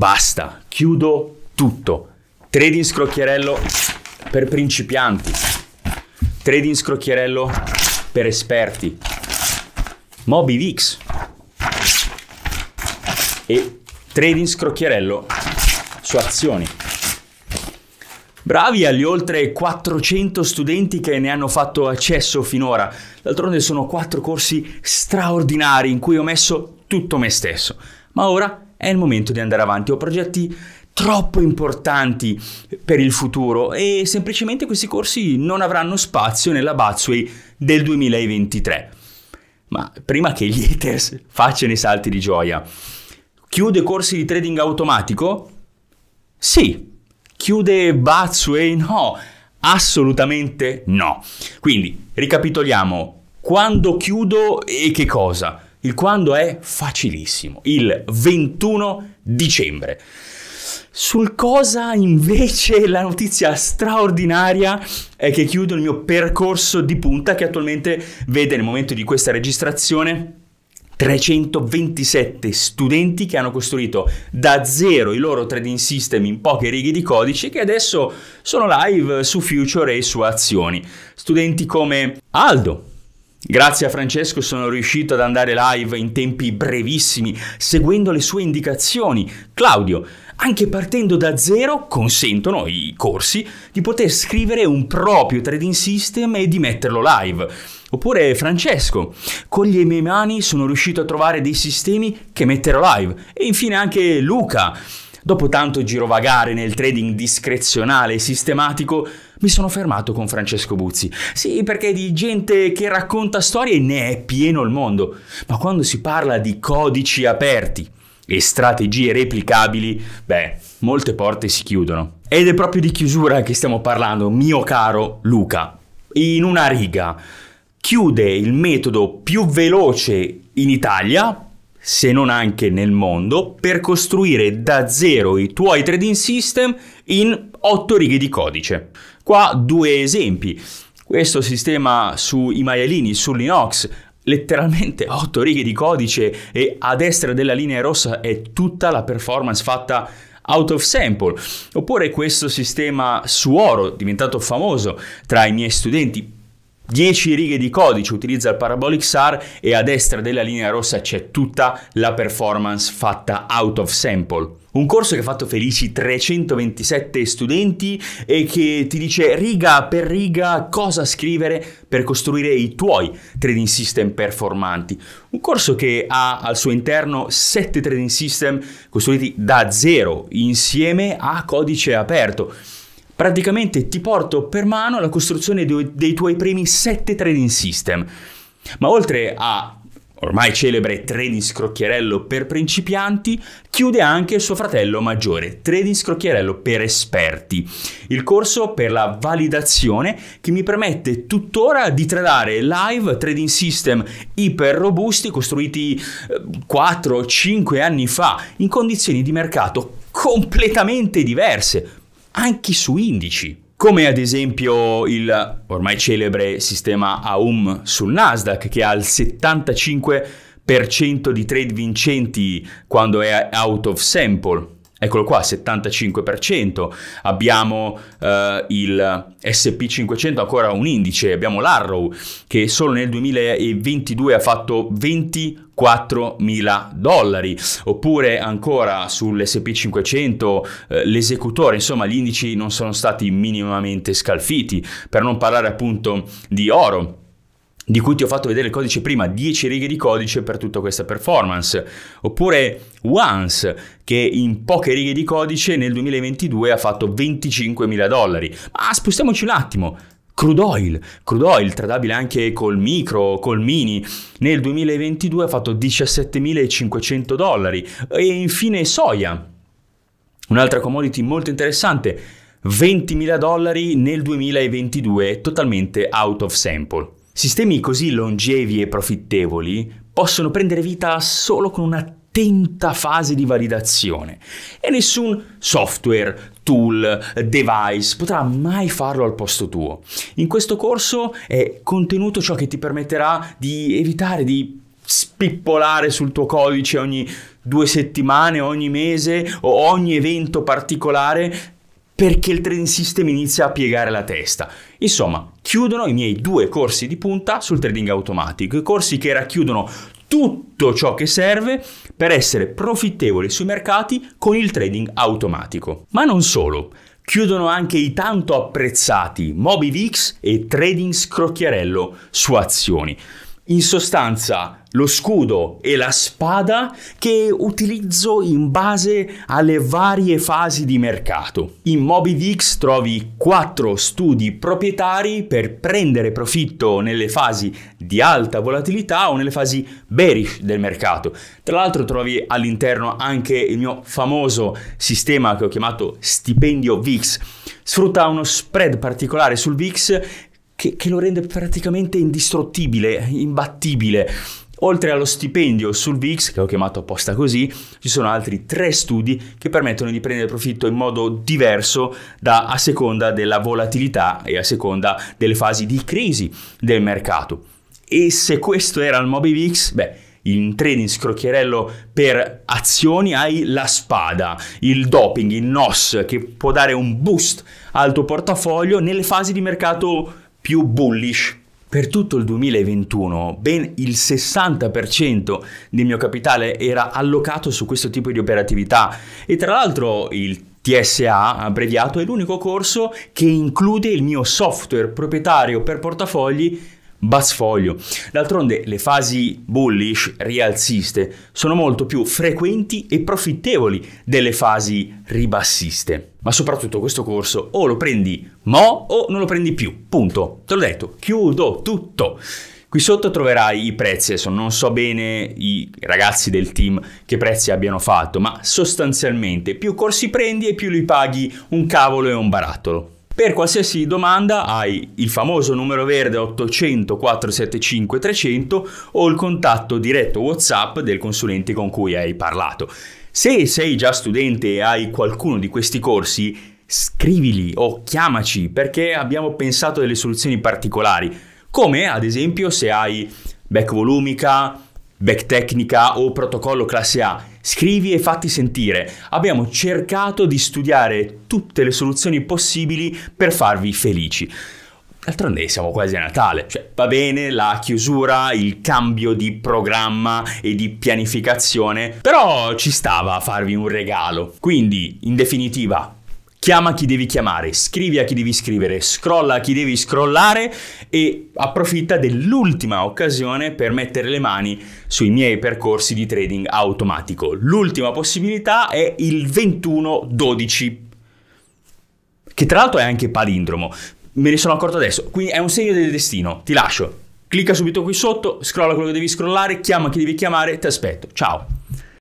Basta, chiudo tutto. Trading scrocchierello per principianti. Trading scrocchierello per esperti. Moby Vix. E trading scrocchierello su azioni. Bravi agli oltre 400 studenti che ne hanno fatto accesso finora. D'altronde sono quattro corsi straordinari in cui ho messo tutto me stesso. Ma ora è il momento di andare avanti. Ho progetti troppo importanti per il futuro e semplicemente questi corsi non avranno spazio nella Batsway del 2023. Ma prima che gli haters facciano i salti di gioia, chiude corsi di trading automatico? Sì. Chiude Batsway? No. Assolutamente no. Quindi ricapitoliamo. Quando chiudo e che cosa? Il quando è facilissimo, il 21 dicembre. Sul cosa invece la notizia straordinaria è che chiudo il mio percorso di punta che attualmente vede nel momento di questa registrazione 327 studenti che hanno costruito da zero i loro trading system in poche righe di codice che adesso sono live su Future e su azioni. Studenti come Aldo, Grazie a Francesco sono riuscito ad andare live in tempi brevissimi, seguendo le sue indicazioni. Claudio, anche partendo da zero, consentono i corsi di poter scrivere un proprio trading system e di metterlo live. Oppure Francesco, con le mie mani sono riuscito a trovare dei sistemi che metterò live. E infine anche Luca Dopo tanto girovagare nel trading discrezionale e sistematico, mi sono fermato con Francesco Buzzi. Sì, perché di gente che racconta storie ne è pieno il mondo, ma quando si parla di codici aperti e strategie replicabili, beh, molte porte si chiudono. Ed è proprio di chiusura che stiamo parlando, mio caro Luca. In una riga, chiude il metodo più veloce in Italia se non anche nel mondo, per costruire da zero i tuoi trading system in 8 righe di codice. Qua due esempi. Questo sistema sui maialini, su Linux, letteralmente 8 righe di codice e a destra della linea rossa è tutta la performance fatta out of sample. Oppure questo sistema su oro, diventato famoso tra i miei studenti, 10 righe di codice, utilizza il Parabolic SAR e a destra della linea rossa c'è tutta la performance fatta out of sample. Un corso che ha fatto felici 327 studenti e che ti dice riga per riga cosa scrivere per costruire i tuoi trading system performanti. Un corso che ha al suo interno 7 trading system costruiti da zero insieme a codice aperto praticamente ti porto per mano alla costruzione dei, dei tuoi primi 7 trading system. Ma oltre a ormai celebre Trading Scrocchierello per principianti, chiude anche il suo fratello maggiore, Trading Scrocchierello per esperti, il corso per la validazione che mi permette tuttora di tradare live trading system iper robusti costruiti 4-5 eh, anni fa in condizioni di mercato completamente diverse, anche su indici, come ad esempio il ormai celebre sistema AUM sul Nasdaq che ha il 75% di trade vincenti quando è out of sample Eccolo qua, 75%, abbiamo eh, il SP500, ancora un indice, abbiamo l'Arrow che solo nel 2022 ha fatto 24.000 dollari, oppure ancora sull'SP500 eh, l'esecutore, insomma gli indici non sono stati minimamente scalfiti, per non parlare appunto di oro di cui ti ho fatto vedere il codice prima, 10 righe di codice per tutta questa performance, oppure Once che in poche righe di codice nel 2022 ha fatto 25 mila dollari. Ma spostiamoci un attimo, Crude oil, crude oil tradabile anche col micro, col mini, nel 2022 ha fatto 17.500 dollari e infine soia, un'altra commodity molto interessante, 20.000 dollari nel 2022 totalmente out of sample. Sistemi così longevi e profittevoli possono prendere vita solo con un'attenta fase di validazione e nessun software, tool, device potrà mai farlo al posto tuo. In questo corso è contenuto ciò che ti permetterà di evitare di spippolare sul tuo codice ogni due settimane, ogni mese o ogni evento particolare perché il trading system inizia a piegare la testa. Insomma, chiudono i miei due corsi di punta sul trading automatico, corsi che racchiudono tutto ciò che serve per essere profittevoli sui mercati con il trading automatico. Ma non solo, chiudono anche i tanto apprezzati MobiVix e Trading Scrocchiarello su azioni in sostanza lo scudo e la spada che utilizzo in base alle varie fasi di mercato. In Moby Dix trovi 4 studi proprietari per prendere profitto nelle fasi di alta volatilità o nelle fasi bearish del mercato. Tra l'altro trovi all'interno anche il mio famoso sistema che ho chiamato stipendio VIX. Sfrutta uno spread particolare sul VIX che, che lo rende praticamente indistruttibile, imbattibile. Oltre allo stipendio sul VIX, che ho chiamato apposta così, ci sono altri tre studi che permettono di prendere profitto in modo diverso da, a seconda della volatilità e a seconda delle fasi di crisi del mercato. E se questo era il MobiVIX, beh, in trading scrocchierello per azioni hai la spada, il doping, il NOS che può dare un boost al tuo portafoglio nelle fasi di mercato più bullish. Per tutto il 2021 ben il 60% del mio capitale era allocato su questo tipo di operatività e tra l'altro il TSA, abbreviato, è l'unico corso che include il mio software proprietario per portafogli basfoglio. D'altronde le fasi bullish, rialziste, sono molto più frequenti e profittevoli delle fasi ribassiste. Ma soprattutto questo corso o lo prendi mo o non lo prendi più. Punto. Te l'ho detto, chiudo tutto. Qui sotto troverai i prezzi, adesso non so bene i ragazzi del team che prezzi abbiano fatto, ma sostanzialmente più corsi prendi e più li paghi un cavolo e un barattolo. Per qualsiasi domanda hai il famoso numero verde 800 475 300 o il contatto diretto WhatsApp del consulente con cui hai parlato. Se sei già studente e hai qualcuno di questi corsi, scrivili o chiamaci perché abbiamo pensato delle soluzioni particolari, come ad esempio se hai back volumica, back tecnica o protocollo classe A, scrivi e fatti sentire. Abbiamo cercato di studiare tutte le soluzioni possibili per farvi felici. D'altronde siamo quasi a Natale, cioè va bene la chiusura, il cambio di programma e di pianificazione, però ci stava a farvi un regalo. Quindi, in definitiva, chiama chi devi chiamare, scrivi a chi devi scrivere, scrolla a chi devi scrollare e approfitta dell'ultima occasione per mettere le mani sui miei percorsi di trading automatico. L'ultima possibilità è il 21-12, che tra l'altro è anche palindromo. Me ne sono accorto adesso, quindi è un segno del destino, ti lascio. Clicca subito qui sotto, scrolla quello che devi scrollare, chiama chi devi chiamare, ti aspetto. Ciao!